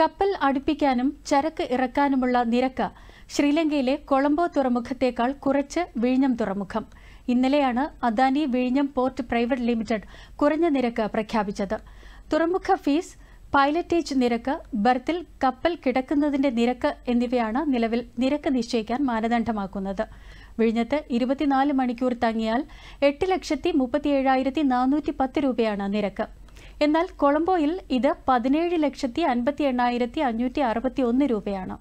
കപ്പൽ അടുപ്പിക്കാനും ചരക്ക് ഇറക്കാനുമുള്ള നിരക്ക് ശ്രീലങ്കയിലെ കൊളംബോ തുറമുഖത്തേക്കാൾ കുറച്ച് വിഴിഞ്ഞം തുറമുഖം ഇന്നലെയാണ് അദാനി വിഴിഞ്ഞം പോർട്ട് പ്രൈവറ്റ് ലിമിറ്റഡ് കുറഞ്ഞ നിരക്ക് പ്രഖ്യാപിച്ചത് തുറമുഖ ഫീസ് പൈലറ്റേജ് നിരക്ക് ബർത്തിൽ കപ്പൽ കിടക്കുന്നതിന്റെ നിരക്ക് എന്നിവയാണ് നിലവിൽ നിരക്ക് നിശ്ചയിക്കാൻ മാനദണ്ഡമാക്കുന്നത് വിഴിഞ്ഞത്ത് ഇരുപത്തിനാല് മണിക്കൂർ തങ്ങിയാൽ എട്ട് ലക്ഷത്തി മുപ്പത്തിയേഴായിരത്തി നാനൂറ്റി പത്ത് രൂപയാണ് നിരക്ക് എന്നാൽ കൊളംബോയിൽ ഇത് പതിനേഴ് ലക്ഷത്തി അൻപത്തി എണ്ണായിരത്തി അഞ്ഞൂറ്റി അറുപത്തി ഒന്ന് രൂപയാണ്